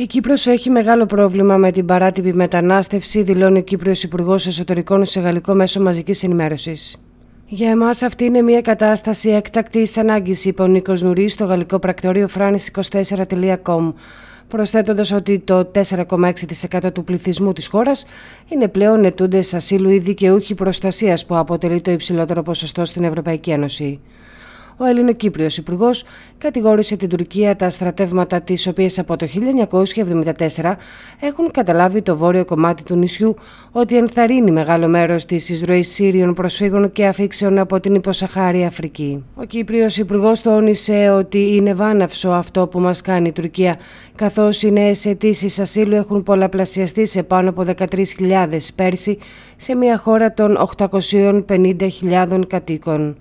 Η Κύπρος έχει μεγάλο πρόβλημα με την παράτυπη μετανάστευση, δηλώνει ο Κύπριος Υπουργός Εσωτερικών σε γαλλικό μέσο μαζικής ενημέρωσης. Για εμάς, αυτή είναι μια κατάσταση έκτακτη ανάγκης, είπε ο Νίκος Νουρή στο γαλλικό πρακτορείο franis24.com, προσθέτοντας ότι το 4,6% του πληθυσμού της χώρας είναι πλέον ετούντες ασύλου ή δικαιούχοι προστασίας, που αποτελεί το υψηλότερο ποσοστό στην Ευρωπαϊκή Ένωση ο Ελληνοκύπριος Υπουργός κατηγόρησε την Τουρκία τα στρατεύματα τις οποίες από το 1974 έχουν καταλάβει το βόρειο κομμάτι του νησιού ότι ενθαρρύνει μεγάλο μέρος της εισρωής Σύριων προσφύγων και αφήξεων από την υποσαχάρη Αφρική. Ο Κύπριος Υπουργός τόνισε ότι είναι βάναυσο αυτό που μας κάνει η Τουρκία καθώς οι νέες αιτήσεις ασύλου έχουν πολλαπλασιαστεί σε πάνω από 13.000 πέρσι σε μια χώρα των 850.000 κατοίκων.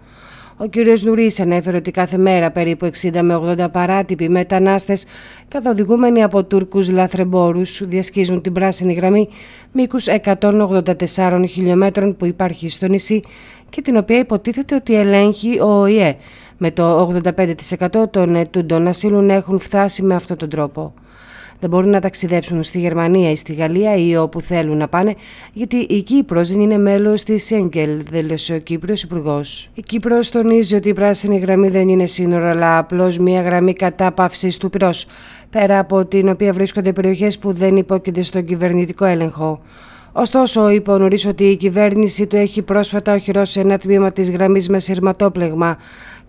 Ο κ. Νουρή ανέφερε ότι κάθε μέρα περίπου 60 με 80 παράτυποι μετανάστες, καθοδηγούμενοι από Τούρκους λαθρεμπόρους, διασχίζουν την πράσινη γραμμή μήκους 184 χιλιόμετρων που υπάρχει στο νησί και την οποία υποτίθεται ότι ελέγχει ο ΟΗΕ. Με το 85% των ετούντων ασύλων έχουν φτάσει με αυτόν τον τρόπο δεν μπορούν να ταξιδέψουν στη Γερμανία ή στη Γαλλία ή όπου θέλουν να πάνε, γιατί η Κύπρος δεν είναι μέλος της Σέγγελ. δήλωσε ο Κύπρος Υπουργός. Η Κύπρος τονίζει ότι η πράσινη γραμμή δεν είναι σύνορα, αλλά απλώς μια γραμμή κατάπαυσης του πυρός, πέρα από την οποία βρίσκονται περιοχές που δεν υπόκεινται στον κυβερνητικό έλεγχο. Ωστόσο, είπε ο ότι η κυβέρνηση του έχει πρόσφατα οχυρώσει ένα τμήμα της γραμμής με σειρματόπλεγμα.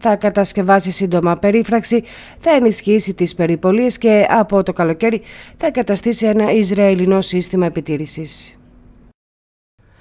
Θα κατασκευάσει σύντομα περίφραξη, θα ενισχύσει τις περιπολίες και από το καλοκαίρι θα καταστήσει ένα Ισραηλινό σύστημα επιτήρησης.